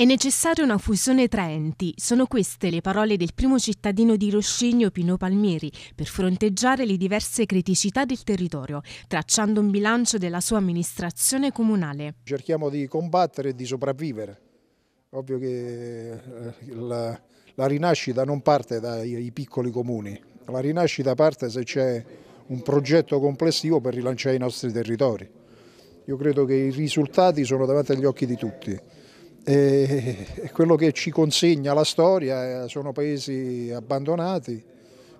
È necessaria una fusione tra enti. Sono queste le parole del primo cittadino di Roscigno, Pino Palmieri, per fronteggiare le diverse criticità del territorio, tracciando un bilancio della sua amministrazione comunale. Cerchiamo di combattere e di sopravvivere. Ovvio che eh, la, la rinascita non parte dai piccoli comuni, la rinascita parte se c'è un progetto complessivo per rilanciare i nostri territori. Io credo che i risultati sono davanti agli occhi di tutti. E quello che ci consegna la storia eh, sono paesi abbandonati,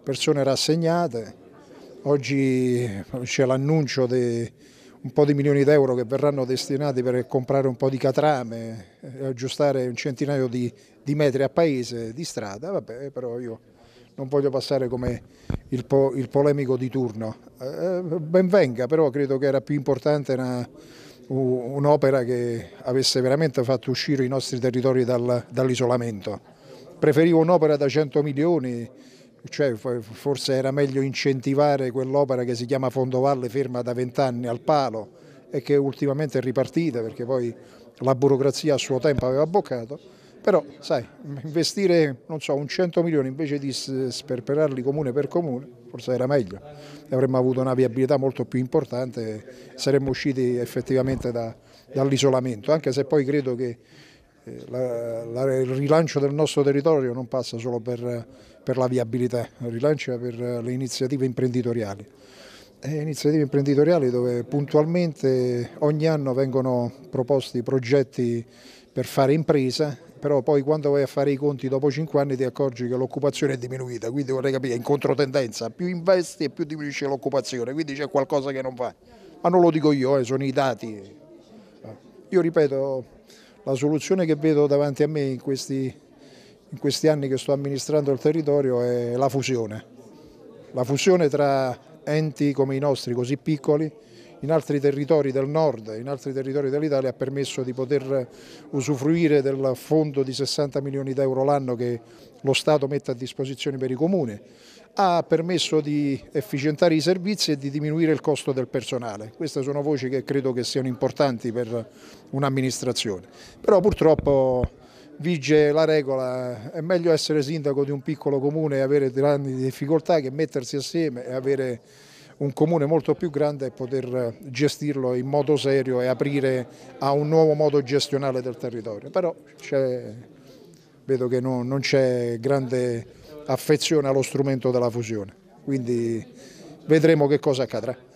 persone rassegnate. Oggi eh, c'è l'annuncio di un po' di milioni d'euro che verranno destinati per comprare un po' di catrame e eh, aggiustare un centinaio di, di metri a paese di strada, vabbè però io non voglio passare come il, po, il polemico di turno. Eh, ben venga, però credo che era più importante una un'opera che avesse veramente fatto uscire i nostri territori dal, dall'isolamento. Preferivo un'opera da 100 milioni, cioè forse era meglio incentivare quell'opera che si chiama Fondovalle ferma da 20 anni al palo e che ultimamente è ripartita perché poi la burocrazia a suo tempo aveva boccato però, sai, investire, non so, un 100 milioni invece di sperperarli comune per comune, forse era meglio. avremmo avuto una viabilità molto più importante, saremmo usciti effettivamente da, dall'isolamento, anche se poi credo che eh, la, la, il rilancio del nostro territorio non passa solo per, per la viabilità, rilancia per le iniziative imprenditoriali iniziative imprenditoriali dove puntualmente ogni anno vengono proposti progetti per fare impresa, però poi quando vai a fare i conti dopo 5 anni ti accorgi che l'occupazione è diminuita, quindi vorrei capire, in controtendenza, più investi e più diminuisce l'occupazione, quindi c'è qualcosa che non va. Ma non lo dico io, eh, sono i dati. Io ripeto, la soluzione che vedo davanti a me in questi, in questi anni che sto amministrando il territorio è la fusione. La fusione tra enti come i nostri, così piccoli, in altri territori del nord, in altri territori dell'Italia ha permesso di poter usufruire del fondo di 60 milioni di euro l'anno che lo Stato mette a disposizione per i comuni, ha permesso di efficientare i servizi e di diminuire il costo del personale. Queste sono voci che credo che siano importanti per un'amministrazione. Però purtroppo vige la regola, è meglio essere sindaco di un piccolo comune e avere grandi difficoltà che mettersi assieme e avere un comune molto più grande e poter gestirlo in modo serio e aprire a un nuovo modo gestionale del territorio. Però vedo che no, non c'è grande affezione allo strumento della fusione, quindi vedremo che cosa accadrà.